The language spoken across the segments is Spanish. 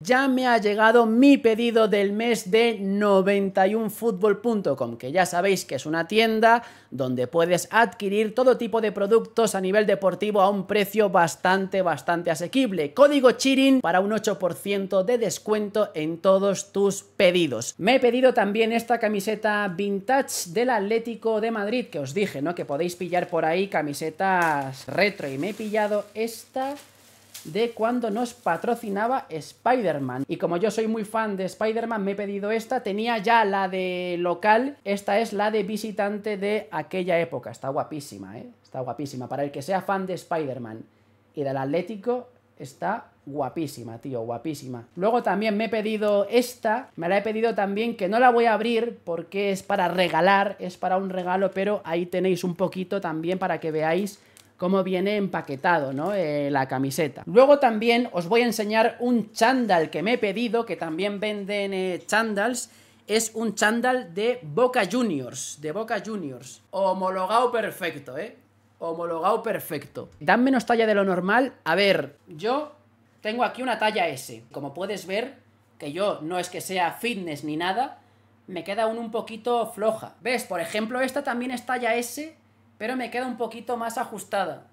ya me ha llegado mi pedido del mes de 91 fútbol.com que ya sabéis que es una tienda donde puedes adquirir todo tipo de productos a nivel deportivo a un precio bastante, bastante asequible. Código Chirin para un 8% de descuento en todos tus pedidos. Me he pedido también esta camiseta vintage del Atlético de Madrid, que os dije, ¿no? Que podéis pillar por ahí camisetas retro y me he pillado esta de cuando nos patrocinaba Spider-Man. Y como yo soy muy fan de Spider-Man, me he pedido esta. Tenía ya la de local, esta es la de visitante de aquella época. Está guapísima, ¿eh? Está guapísima. Para el que sea fan de Spider-Man y del Atlético, está guapísima, tío, guapísima. Luego también me he pedido esta, me la he pedido también, que no la voy a abrir porque es para regalar, es para un regalo, pero ahí tenéis un poquito también para que veáis cómo viene empaquetado ¿no? Eh, la camiseta. Luego también os voy a enseñar un chándal que me he pedido, que también venden eh, chándals. Es un chándal de Boca Juniors, de Boca Juniors. Homologado perfecto, ¿eh? Homologado perfecto. Dan menos talla de lo normal. A ver, yo tengo aquí una talla S. Como puedes ver, que yo no es que sea fitness ni nada, me queda aún un poquito floja. ¿Ves? Por ejemplo, esta también es talla S pero me queda un poquito más ajustada.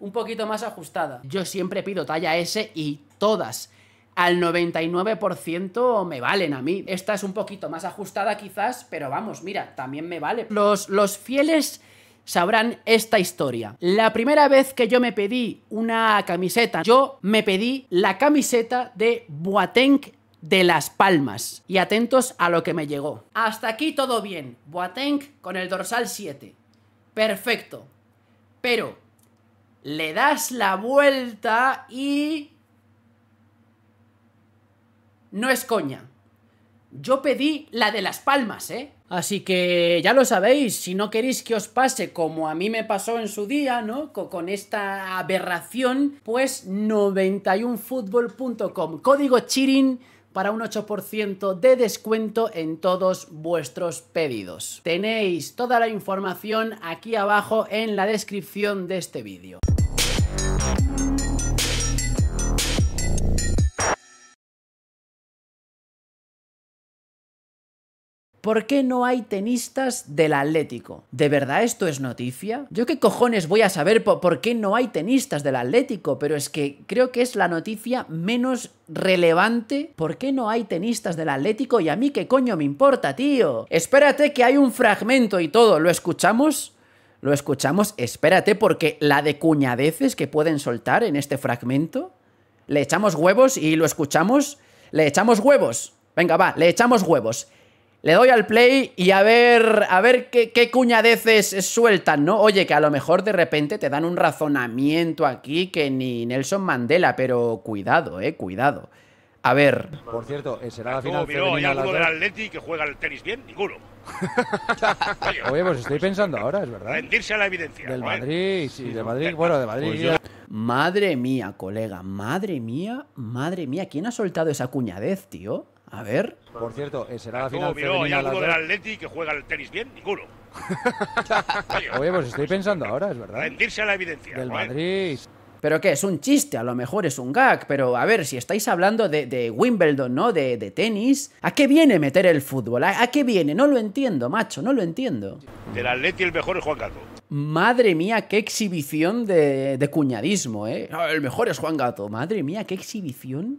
Un poquito más ajustada. Yo siempre pido talla S y todas. Al 99% me valen a mí. Esta es un poquito más ajustada quizás, pero vamos, mira, también me vale. Los, los fieles sabrán esta historia. La primera vez que yo me pedí una camiseta, yo me pedí la camiseta de Boateng de Las Palmas. Y atentos a lo que me llegó. Hasta aquí todo bien. Boateng con el dorsal 7. Perfecto. Pero le das la vuelta y... No es coña. Yo pedí la de las palmas, ¿eh? Así que ya lo sabéis, si no queréis que os pase como a mí me pasó en su día, ¿no? Con esta aberración, pues 91football.com. Código Chirin para un 8% de descuento en todos vuestros pedidos. Tenéis toda la información aquí abajo en la descripción de este vídeo. ¿Por qué no hay tenistas del Atlético? ¿De verdad esto es noticia? Yo qué cojones voy a saber por, qué no hay tenistas del Atlético, pero es que creo que es la noticia menos relevante. ¿Por qué no hay tenistas del Atlético? Y a mí qué coño me importa, tío. Espérate que hay un fragmento y todo, ¿lo escuchamos? lo escuchamos, espérate, porque la de cuñadeces que pueden soltar en este fragmento. Le echamos huevos y lo escuchamos. Le echamos huevos. Venga, va, le echamos huevos. Le doy al play y a ver, a ver qué, cuñadeces sueltan, ¿no? Oye, que a lo mejor de repente te dan un razonamiento aquí que ni Nelson Mandela, pero cuidado, eh, cuidado. A ver. Por cierto, eh, será la final. Miró, ¿Hay alguno del Atleti que juega el tenis bien? Ninguno. Oye, pues estoy pensando ahora, es verdad. Rendirse a la evidencia. Del ¿eh? Madrid, sí, de Madrid, bueno, de Madrid. Pues madre mía, colega, madre mía, madre mía, ¿quién ha soltado esa cuñadez, tío? A ver. Por cierto, eh, será la final. Miró, hay del Atleti que juega el tenis bien, ninguno. Oye, pues estoy pensando ahora, es verdad. Rendirse a la evidencia. Del Madrid. Pero qué, es un chiste, a lo mejor es un gag, pero a ver, si estáis hablando de, Wimbledon, ¿no? De, tenis, ¿a qué viene meter el fútbol? ¿A, qué viene? No lo entiendo, macho, no lo entiendo. Del Atleti el mejor es Juan Gato. Madre mía, qué exhibición de, de cuñadismo, ¿eh? Ah, el mejor es Juan Gato. Madre mía, qué exhibición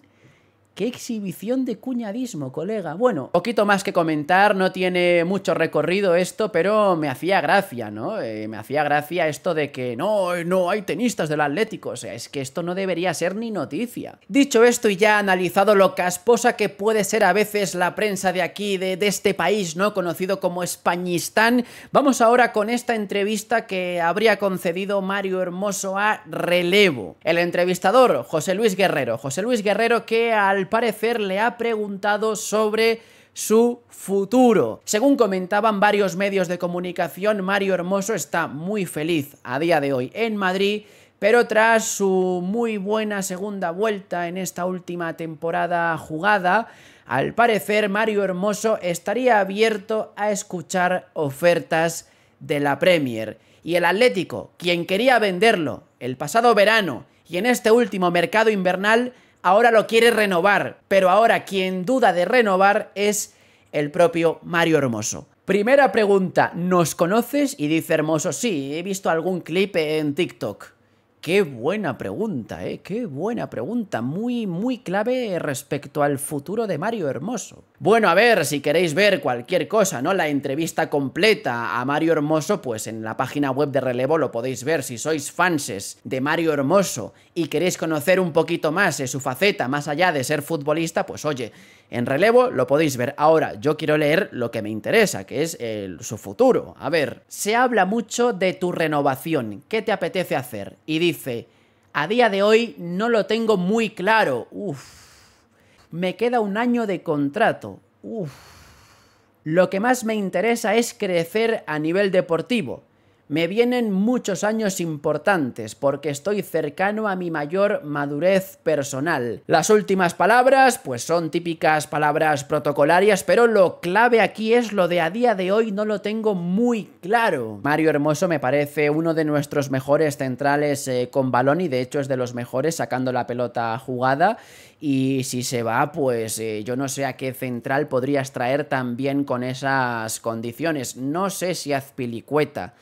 ¡Qué exhibición de cuñadismo, colega! Bueno, poquito más que comentar, no tiene mucho recorrido esto, pero me hacía gracia, ¿no? Eh, me hacía gracia esto de que no, no hay tenistas del Atlético, o sea, es que esto no debería ser ni noticia. Dicho esto y ya analizado lo casposa que puede ser a veces la prensa de aquí, de, de este país, ¿no? Conocido como Españistán, vamos ahora con esta entrevista que habría concedido Mario Hermoso a Relevo. El entrevistador, José Luis Guerrero. José Luis Guerrero que al al parecer le ha preguntado sobre su futuro. Según comentaban varios medios de comunicación, Mario Hermoso está muy feliz a día de hoy en Madrid, pero tras su muy buena segunda vuelta en esta última temporada jugada, al parecer Mario Hermoso estaría abierto a escuchar ofertas de la Premier. Y el Atlético, quien quería venderlo el pasado verano y en este último mercado invernal, ahora lo quiere renovar, pero ahora quien duda de renovar es el propio Mario Hermoso. Primera pregunta, ¿nos conoces? Y dice Hermoso, sí, he visto algún clip en TikTok. Qué buena pregunta, ¿eh? Qué buena pregunta. Muy, muy clave respecto al futuro de Mario Hermoso. Bueno, a ver, si queréis ver cualquier cosa, ¿no? La entrevista completa a Mario Hermoso, pues en la página web de Relevo lo podéis ver. Si sois fanses de Mario Hermoso y queréis conocer un poquito más de su faceta, más allá de ser futbolista, pues oye, en relevo lo podéis ver. Ahora, yo quiero leer lo que me interesa, que es eh, su futuro. A ver, se habla mucho de tu renovación. ¿Qué te apetece hacer? Y dice, a día de hoy no lo tengo muy claro. Uf. Me queda un año de contrato. Uf. Lo que más me interesa es crecer a nivel deportivo. Me vienen muchos años importantes porque estoy cercano a mi mayor madurez personal. Las últimas palabras, pues son típicas palabras protocolarias, pero lo clave aquí es lo de a día de hoy no lo tengo muy claro. Mario Hermoso me parece uno de nuestros mejores centrales eh, con balón y de hecho es de los mejores sacando la pelota jugada y si se va, pues eh, yo no sé a qué central podrías traer también con esas condiciones. No sé si Azpilicueta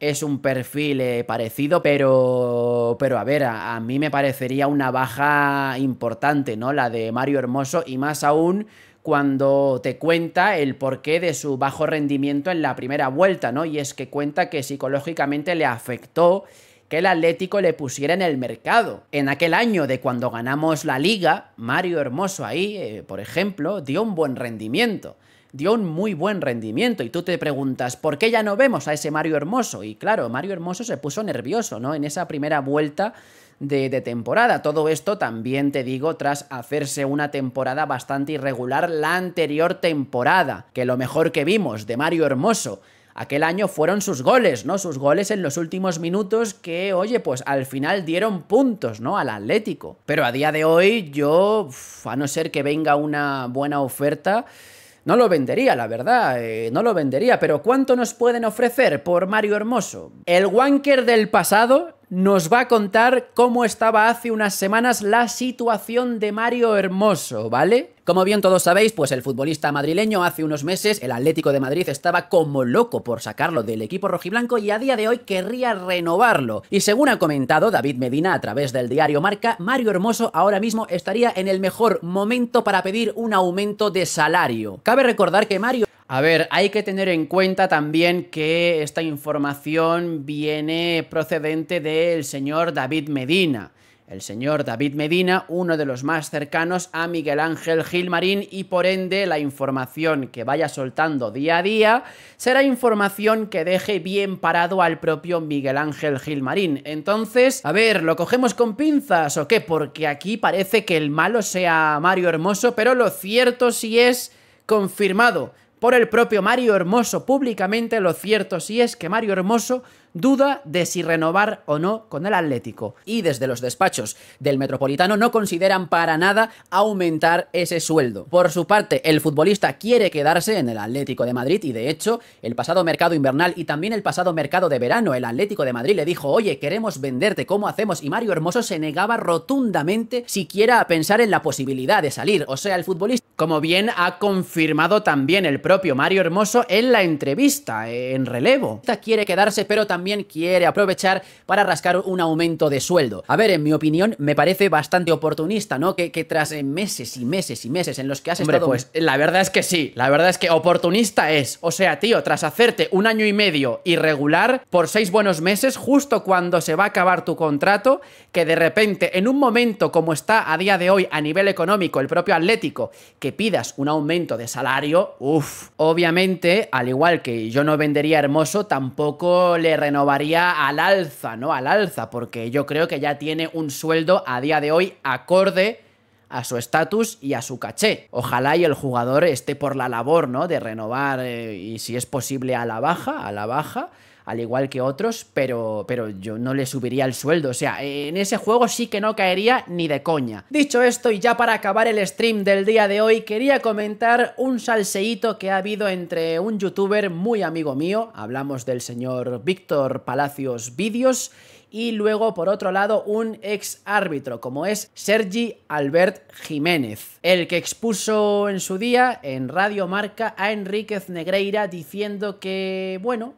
es un perfil eh, parecido, pero, pero a ver, a, mí me parecería una baja importante, ¿no? La de Mario Hermoso y más aún cuando te cuenta el porqué de su bajo rendimiento en la primera vuelta, ¿no? Y es que cuenta que psicológicamente le afectó que el Atlético le pusiera en el mercado. En aquel año de cuando ganamos la liga, Mario Hermoso ahí, eh, por ejemplo, dio un buen rendimiento dio un muy buen rendimiento. Y tú te preguntas, ¿por qué ya no vemos a ese Mario Hermoso? Y claro, Mario Hermoso se puso nervioso, ¿no? En esa primera vuelta de, temporada. Todo esto también te digo tras hacerse una temporada bastante irregular la anterior temporada, que lo mejor que vimos de Mario Hermoso. Aquel año fueron sus goles, ¿no? Sus goles en los últimos minutos que, oye, pues al final dieron puntos, ¿no? Al Atlético. Pero a día de hoy yo, a no ser que venga una buena oferta, no lo vendería, la verdad, eh, no lo vendería, pero ¿cuánto nos pueden ofrecer por Mario Hermoso? El Wanker del pasado nos va a contar cómo estaba hace unas semanas la situación de Mario Hermoso, ¿vale? Como bien todos sabéis, pues el futbolista madrileño hace unos meses el Atlético de Madrid estaba como loco por sacarlo del equipo rojiblanco y a día de hoy querría renovarlo. Y según ha comentado David Medina a través del diario Marca, Mario Hermoso ahora mismo estaría en el mejor momento para pedir un aumento de salario. Cabe recordar que Mario a ver, hay que tener en cuenta también que esta información viene procedente del señor David Medina el señor David Medina, uno de los más cercanos a Miguel Ángel Gilmarín y por ende la información que vaya soltando día a día será información que deje bien parado al propio Miguel Ángel Gilmarín. Entonces, a ver, ¿lo cogemos con pinzas o qué? Porque aquí parece que el malo sea Mario Hermoso, pero lo cierto sí es confirmado por el propio Mario Hermoso públicamente, lo cierto sí es que Mario Hermoso duda de si renovar o no con el Atlético. Y desde los despachos del Metropolitano no consideran para nada aumentar ese sueldo. Por su parte, el futbolista quiere quedarse en el Atlético de Madrid y de hecho, el pasado mercado invernal y también el pasado mercado de verano, el Atlético de Madrid le dijo, oye, queremos venderte, ¿cómo hacemos? Y Mario Hermoso se negaba rotundamente siquiera a pensar en la posibilidad de salir. O sea, el futbolista, como bien ha confirmado también el propio Mario Hermoso en la entrevista, en relevo. quiere quedarse, pero también quiere aprovechar para rascar un aumento de sueldo. A ver, en mi opinión, me parece bastante oportunista, ¿no? Que, tras meses y meses y meses en los que has Hombre, estado... pues la verdad es que sí, la verdad es que oportunista es. O sea, tío, tras hacerte un año y medio irregular por seis buenos meses, justo cuando se va a acabar tu contrato, que de repente, en un momento como está a día de hoy a nivel económico el propio Atlético, que pidas un aumento de salario, uff, obviamente, al igual que yo no vendería Hermoso, tampoco le renovaría al alza, ¿no? Al alza, porque yo creo que ya tiene un sueldo a día de hoy acorde a su estatus y a su caché. Ojalá y el jugador esté por la labor, ¿no? De renovar eh, y si es posible a la baja, a la baja al igual que otros, pero, pero yo no le subiría el sueldo. O sea, en ese juego sí que no caería ni de coña. Dicho esto, y ya para acabar el stream del día de hoy, quería comentar un salseíto que ha habido entre un youtuber muy amigo mío, hablamos del señor Víctor Palacios Vídeos, y luego por otro lado un ex árbitro como es Sergi Albert Jiménez, el que expuso en su día en Radio Marca a Enríquez Negreira diciendo que, bueno,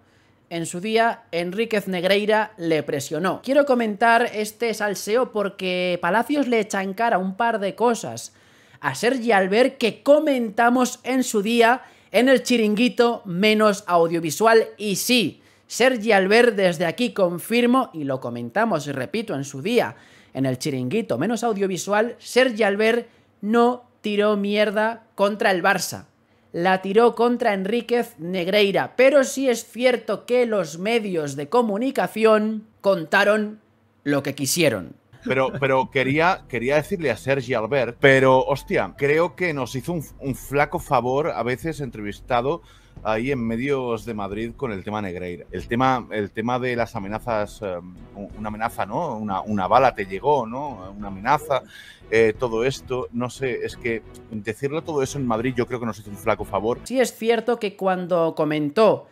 en su día Enríquez Negreira le presionó. Quiero comentar este salseo porque Palacios le echa en cara un par de cosas a Sergi Albert que comentamos en su día en el chiringuito menos audiovisual y sí, Sergi Albert desde aquí confirmo y lo comentamos, repito, en su día en el chiringuito menos audiovisual, Sergi Albert no tiró mierda contra el Barça la tiró contra Enríquez Negreira, pero sí es cierto que los medios de comunicación contaron lo que quisieron. Pero, pero quería, quería decirle a Sergi Albert, pero hostia, creo que nos hizo un flaco favor a veces entrevistado ahí en medios de Madrid con el tema Negreira. El tema, el tema de las amenazas, em, una amenaza, ¿no? Una, bala te llegó, ¿no? Una amenaza, eh, todo esto, no sé, es que decirlo todo eso en Madrid yo creo que nos hizo un flaco favor. Sí es cierto que cuando comentó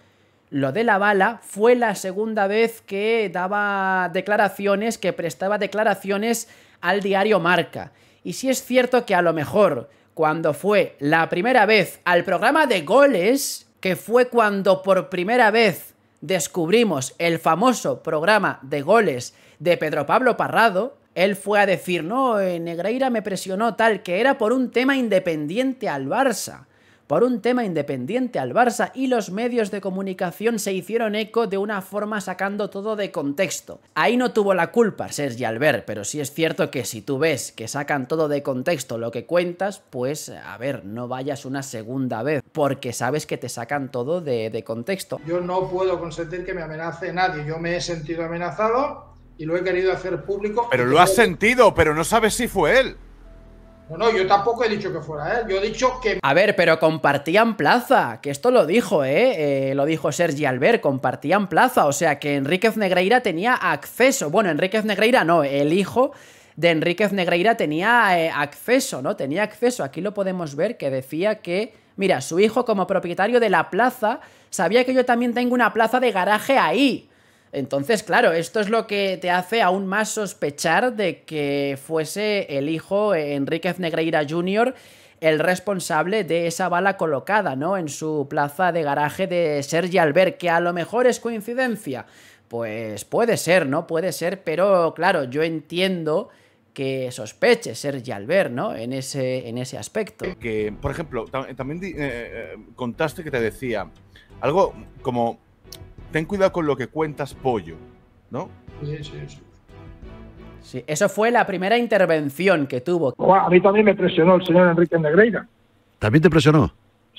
lo de la bala fue la segunda vez que daba declaraciones, que prestaba declaraciones al diario Marca. Y sí es cierto que a lo mejor cuando fue la primera vez al programa de goles, que fue cuando por primera vez descubrimos el famoso programa de goles de Pedro Pablo Parrado, él fue a decir, no, eh, Negreira me presionó tal, que era por un tema independiente al Barça por un tema independiente al Barça y los medios de comunicación se hicieron eco de una forma sacando todo de contexto. Ahí no tuvo la culpa Sergi Albert, pero sí es cierto que si tú ves que sacan todo de contexto lo que cuentas, pues a ver, no vayas una segunda vez, porque sabes que te sacan todo de, de contexto. Yo no puedo consentir que me amenace nadie, yo me he sentido amenazado y lo he querido hacer público. Pero lo has sentido, pero no sabes si fue él. Bueno, yo tampoco he dicho que fuera él, yo he dicho que... A ver, pero compartían plaza, que esto lo dijo, ¿eh? ¿eh? lo dijo Sergi Albert, compartían plaza, o sea que Enríquez Negreira tenía acceso, bueno, Enríquez Negreira no, el hijo de Enríquez Negreira tenía eh, acceso, ¿no? Tenía acceso, aquí lo podemos ver, que decía que... Mira, su hijo como propietario de la plaza sabía que yo también tengo una plaza de garaje ahí. Entonces, claro, esto es lo que te hace aún más sospechar de que fuese el hijo eh, Enríquez Negreira Jr. el responsable de esa bala colocada, ¿no? En su plaza de garaje de Sergi Albert, que a lo mejor es coincidencia. Pues puede ser, ¿no? Puede ser, pero claro, yo entiendo que sospeche Sergi Albert, ¿no? En ese, en ese aspecto. Que, por ejemplo, también eh, eh, contaste que te decía algo como ten cuidado con lo que cuentas, pollo, ¿no? Sí, sí, sí. Sí, eso fue la primera intervención que tuvo. A mí también me presionó el señor Enrique Negreira. ¿También te presionó?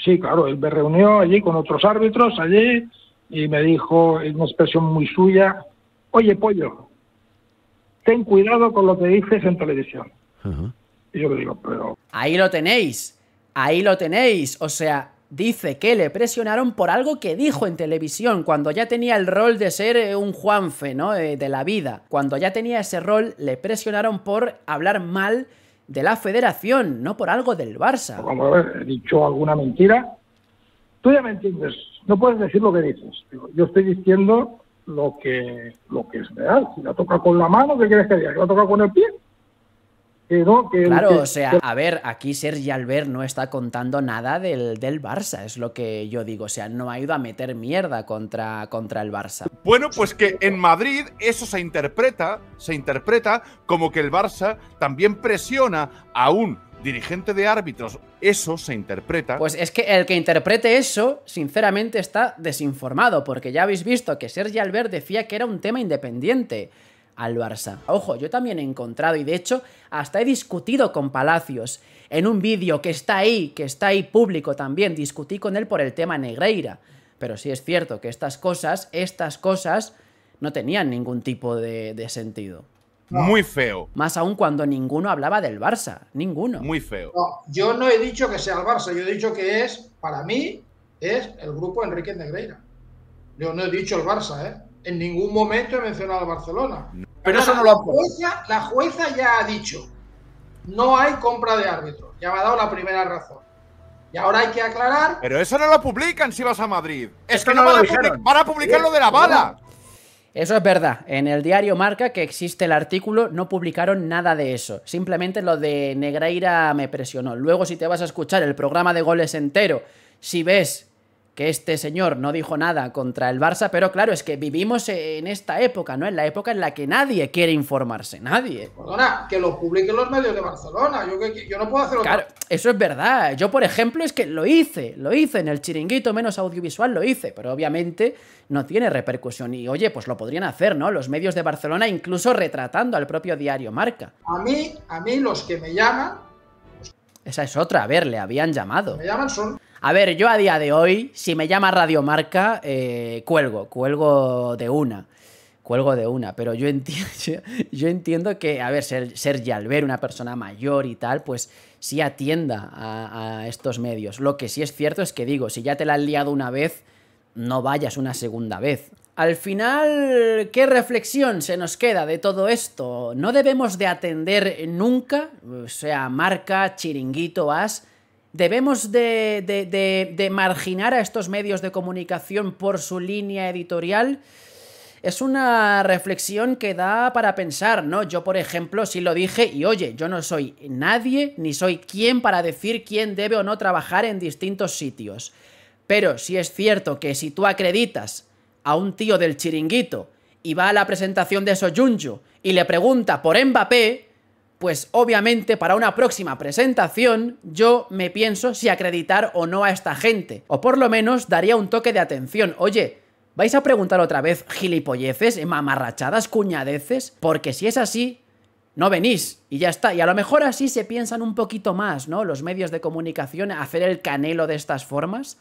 Sí, claro, él me reunió allí con otros árbitros allí y me dijo en una expresión muy suya, oye pollo, ten cuidado con lo que dices en televisión. Y yo le digo, pero... Ahí lo tenéis, ahí lo tenéis. O sea, Dice que le presionaron por algo que dijo en televisión, cuando ya tenía el rol de ser eh, un Juanfe, ¿no? Eh, de la vida. Cuando ya tenía ese rol, le presionaron por hablar mal de la federación, no por algo del Barça. ver, he dicho alguna mentira, tú ya me entiendes, no puedes decir lo que dices. Yo estoy diciendo lo que, lo que es real. Si la toca con la mano, ¿qué quieres que diga? ¿Que la toca con el pie? claro, o sea, a ver, aquí Sergi Albert no está contando nada del, del, Barça, es lo que yo digo. O sea, no ha ido a meter mierda contra, contra el Barça. Bueno, pues que en Madrid eso se interpreta, se interpreta como que el Barça también presiona a un dirigente de árbitros, eso se interpreta. Pues es que el que interprete eso, sinceramente, está desinformado, porque ya habéis visto que Sergi Albert decía que era un tema independiente al Barça. Ojo, yo también he encontrado y de hecho hasta he discutido con Palacios en un vídeo que está ahí, que está ahí público también, discutí con él por el tema Negreira. Pero sí es cierto que estas cosas, estas cosas no tenían ningún tipo de, sentido. Muy feo. Más aún cuando ninguno hablaba del Barça. Ninguno. Muy feo. yo no he dicho que sea el Barça. Yo he dicho que es, para mí, es el grupo Enrique Negreira. Yo no he dicho el Barça, ¿eh? En ningún momento he mencionado al Barcelona. Pero eso no lo La jueza ya ha dicho, no hay compra de árbitro. Ya me ha dado la primera razón. Y ahora hay que aclarar. Pero eso no lo publican si vas a Madrid. Es que no, van, a van, a publicar lo de la bala. Eso es verdad. En el diario Marca, que existe el artículo, no publicaron nada de eso. Simplemente lo de Negreira me presionó. Luego, si te vas a escuchar el programa de goles entero, si ves que este señor no dijo nada contra el Barça, pero claro, es que vivimos en esta época, ¿no? En la época en la que nadie quiere informarse, nadie. Perdona, que lo publiquen los medios de Barcelona, yo, puedo no puedo hacerlo. Claro, eso es verdad. Yo, por ejemplo, es que lo hice, lo hice en el chiringuito menos audiovisual, lo hice, pero obviamente no tiene repercusión. Y oye, pues lo podrían hacer, ¿no? Los medios de Barcelona, incluso retratando al propio diario Marca. A mí, a mí los que me llaman. Esa es otra, a ver, le habían llamado. Me llaman son a ver, yo a día de hoy, si me llama Radiomarca, Marca eh, cuelgo, cuelgo de una. Cuelgo de una, pero yo entiendo, yo entiendo que, a ver, ser, ser ver una persona mayor y tal, pues sí atienda a, estos medios. Lo que sí es cierto es que digo, si ya te la han liado una vez, no vayas una segunda vez. Al final, ¿qué reflexión se nos queda de todo esto? No debemos de atender nunca, o sea marca, chiringuito, as, Debemos de, de, de, de marginar a estos medios de comunicación por su línea editorial. Es una reflexión que da para pensar, ¿no? Yo, por ejemplo, si lo dije y oye, yo no soy nadie ni soy quien para decir quién debe o no trabajar en distintos sitios. Pero sí es cierto que si tú acreditas a un tío del chiringuito y va a la presentación de Soyunju y le pregunta por Mbappé, pues obviamente para una próxima presentación yo me pienso si acreditar o no a esta gente, o por lo menos daría un toque de atención, oye, ¿vais a preguntar otra vez gilipolleces, mamarrachadas, cuñadeces? Porque si es así, no venís y ya está. Y a lo mejor así se piensan un poquito más, ¿no? Los medios de comunicación, hacer el canelo de estas formas.